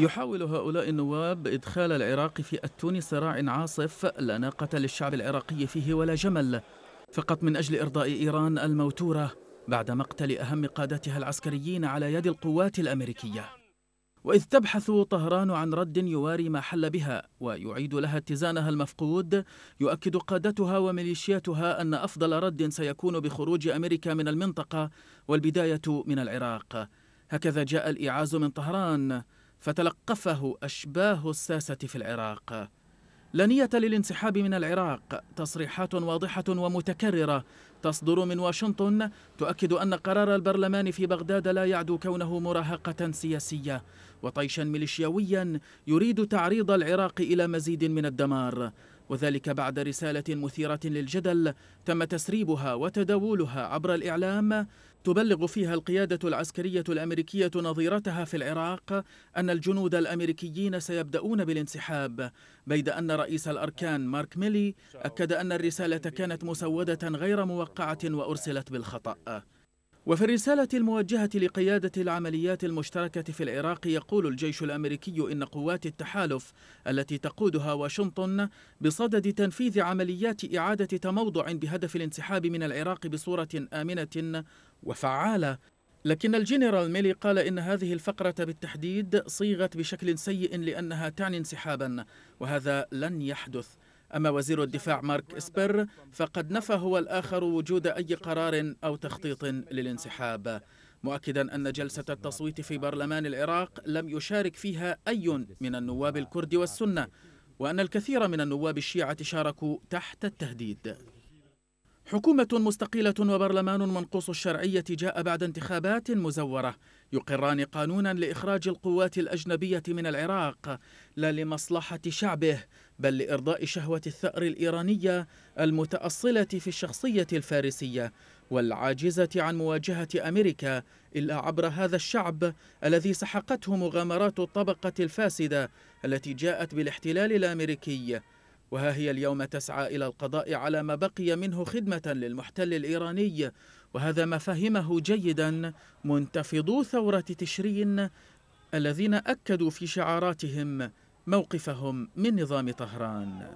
يحاول هؤلاء النواب إدخال العراق في أتون صراع عاصف لا ناقة للشعب العراقي فيه ولا جمل فقط من أجل إرضاء إيران الموتورة بعد مقتل أهم قادتها العسكريين على يد القوات الأمريكية وإذ تبحث طهران عن رد يواري ما حل بها ويعيد لها اتزانها المفقود يؤكد قادتها وميليشياتها أن أفضل رد سيكون بخروج أمريكا من المنطقة والبداية من العراق هكذا جاء الإعاز من طهران فتلقفه أشباه الساسة في العراق لا نية للانسحاب من العراق تصريحات واضحة ومتكررة تصدر من واشنطن تؤكد أن قرار البرلمان في بغداد لا يعدو كونه مراهقة سياسية وطيشا ميليشياويا يريد تعريض العراق إلى مزيد من الدمار وذلك بعد رسالة مثيرة للجدل تم تسريبها وتداولها عبر الإعلام تبلغ فيها القيادة العسكرية الأمريكية نظيرتها في العراق أن الجنود الأمريكيين سيبدأون بالانسحاب بيد أن رئيس الأركان مارك ميلي أكد أن الرسالة كانت مسودة غير موقعة وأرسلت بالخطأ وفي الرسالة الموجهة لقيادة العمليات المشتركة في العراق يقول الجيش الأمريكي إن قوات التحالف التي تقودها واشنطن بصدد تنفيذ عمليات إعادة تموضع بهدف الانسحاب من العراق بصورة آمنة وفعالة لكن الجنرال ميلي قال إن هذه الفقرة بالتحديد صيغت بشكل سيء لأنها تعني انسحابا وهذا لن يحدث أما وزير الدفاع مارك إسبر فقد نفى هو الآخر وجود أي قرار أو تخطيط للانسحاب مؤكدا أن جلسة التصويت في برلمان العراق لم يشارك فيها أي من النواب الكرد والسنة وأن الكثير من النواب الشيعة شاركوا تحت التهديد حكومة مستقيلة وبرلمان منقوص الشرعية جاء بعد انتخابات مزورة يقران قانونا لإخراج القوات الأجنبية من العراق لا لمصلحة شعبه بل لإرضاء شهوة الثأر الإيرانية المتأصلة في الشخصية الفارسية والعاجزة عن مواجهة أمريكا إلا عبر هذا الشعب الذي سحقته مغامرات الطبقة الفاسدة التي جاءت بالاحتلال الأمريكي وها هي اليوم تسعى إلى القضاء على ما بقي منه خدمة للمحتل الإيراني وهذا ما فهمه جيدا منتفضو ثورة تشرين الذين أكدوا في شعاراتهم موقفهم من نظام طهران